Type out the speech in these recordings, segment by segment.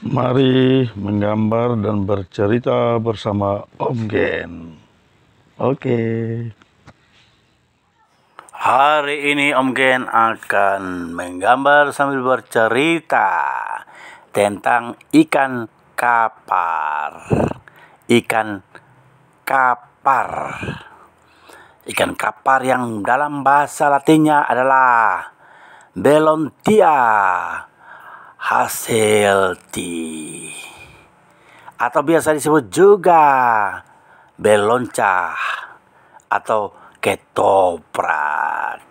Mari menggambar dan bercerita bersama Om Gen. Oke. Hari ini Om Gen akan menggambar sambil bercerita tentang ikan kapar. Ikan kapar. Ikan kapar yang dalam bahasa latinnya adalah Belontia hasil di atau biasa disebut juga belonca atau ketoprak.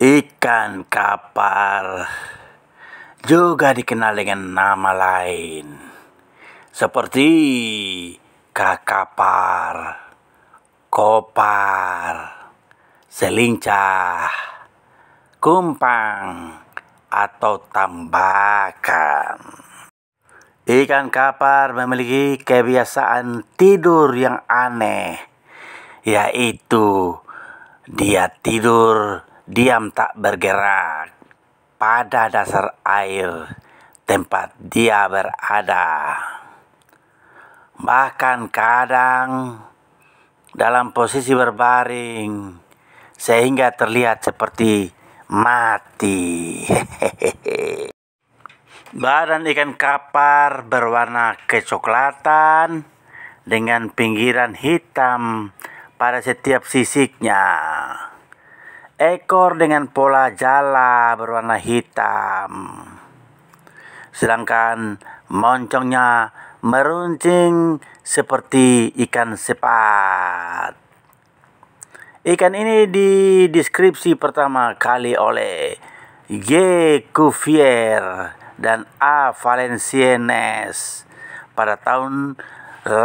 Ikan kapal juga dikenal dengan nama lain seperti kakapar, kopar, selincah, kumpang atau tambakan. Ikan kapar memiliki kebiasaan tidur yang aneh, yaitu dia tidur diam tak bergerak pada dasar air tempat dia berada. Bahkan kadang dalam posisi berbaring sehingga terlihat seperti mati. Badan ikan kapar berwarna kecoklatan dengan pinggiran hitam pada setiap sisiknya. Ekor dengan pola jala berwarna hitam. Sedangkan moncongnya meruncing seperti ikan sepat. Ikan ini di deskripsi pertama kali oleh G. Cuvier dan A. Valenciennes pada tahun 1831.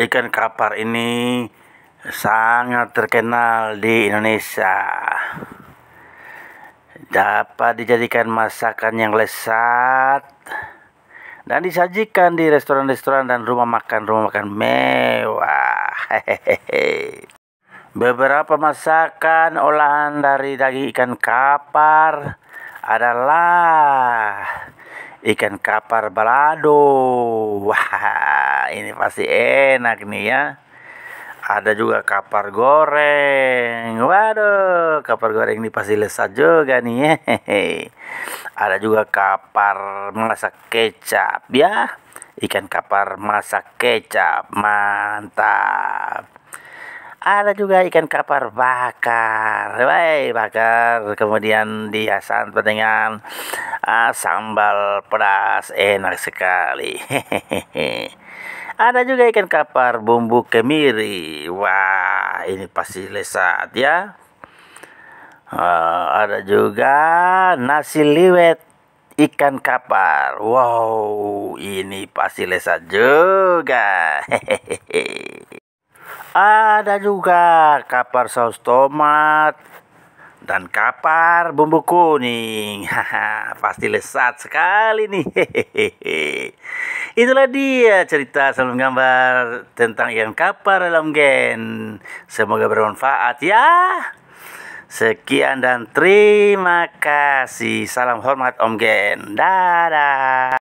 Ikan kapar ini sangat terkenal di Indonesia. Dapat dijadikan masakan yang lezat dan disajikan di restoran-restoran dan rumah makan-rumah makan mewah. Beberapa masakan olahan dari daging ikan kapar adalah ikan kapar balado. Wah, ini pasti enak nih ya. Ada juga kapar goreng. Waduh, kapar goreng ini pasti lesat juga nih. Hehehe. Ada juga kapar masak kecap ya. Ikan kapar masak kecap. Mantap ada juga ikan kapar bakar Wey, bakar kemudian dihiasan dengan uh, sambal pedas enak sekali ada juga ikan kapar bumbu kemiri wah ini pasti lezat ya uh, ada juga nasi liwet ikan kapar. Wow, ini pasti lezat juga. Hehehe. Ada juga kapar saus tomat dan kapar bumbu kuning. Pasti lesat sekali nih. Itulah dia cerita salam gambar tentang ikan kapar dalam gen. Semoga bermanfaat ya. Sekian dan terima kasih. Salam hormat Om Gen. Dadah.